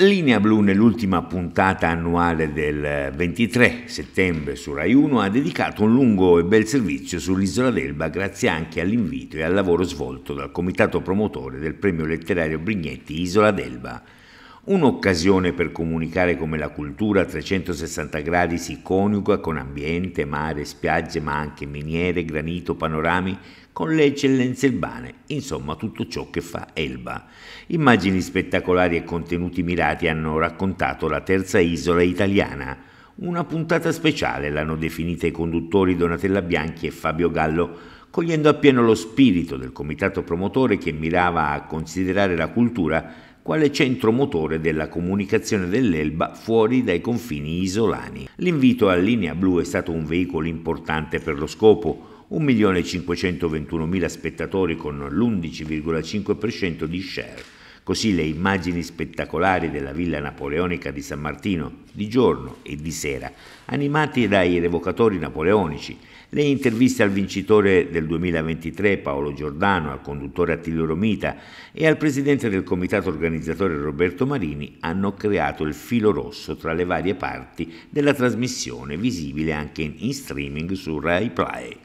Linea Blu nell'ultima puntata annuale del 23 settembre su Rai 1 ha dedicato un lungo e bel servizio sull'isola d'Elba grazie anche all'invito e al lavoro svolto dal comitato promotore del premio letterario Brignetti Isola d'Elba un'occasione per comunicare come la cultura a 360 gradi si coniuga con ambiente, mare, spiagge, ma anche miniere, granito, panorami, con le eccellenze urbane, insomma tutto ciò che fa Elba. Immagini spettacolari e contenuti mirati hanno raccontato la terza isola italiana. Una puntata speciale l'hanno definita i conduttori Donatella Bianchi e Fabio Gallo, cogliendo appieno lo spirito del comitato promotore che mirava a considerare la cultura quale centro motore della comunicazione dell'Elba fuori dai confini isolani. L'invito a linea blu è stato un veicolo importante per lo scopo, 1.521.000 spettatori con l'11,5% di share. Così le immagini spettacolari della villa napoleonica di San Martino, di giorno e di sera, animati dai revocatori napoleonici, le interviste al vincitore del 2023 Paolo Giordano, al conduttore Attilio Romita e al presidente del comitato organizzatore Roberto Marini hanno creato il filo rosso tra le varie parti della trasmissione visibile anche in streaming su Rai Play.